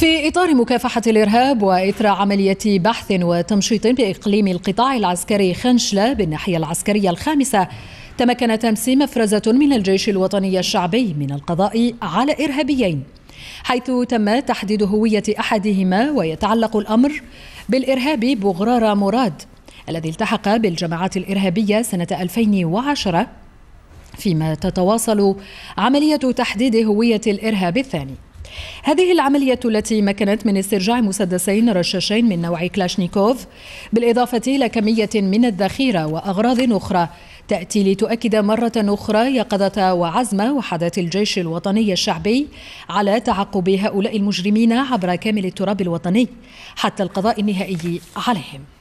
في إطار مكافحة الإرهاب وإثر عملية بحث وتمشيط بإقليم القطاع العسكري خنشلة بالناحية العسكرية الخامسة تمكن تمسي مفرزة من الجيش الوطني الشعبي من القضاء على إرهابيين حيث تم تحديد هوية أحدهما ويتعلق الأمر بالإرهابي بغرارة مراد الذي التحق بالجماعات الإرهابية سنة 2010 فيما تتواصل عملية تحديد هوية الإرهاب الثاني هذه العملية التي مكنت من استرجاع مسدسين رشاشين من نوع كلاشنيكوف بالإضافة إلى كمية من الذخيرة وأغراض أخرى تأتي لتؤكد مرة أخرى يقظة وعزم وحدات الجيش الوطني الشعبي على تعقب هؤلاء المجرمين عبر كامل التراب الوطني حتى القضاء النهائي عليهم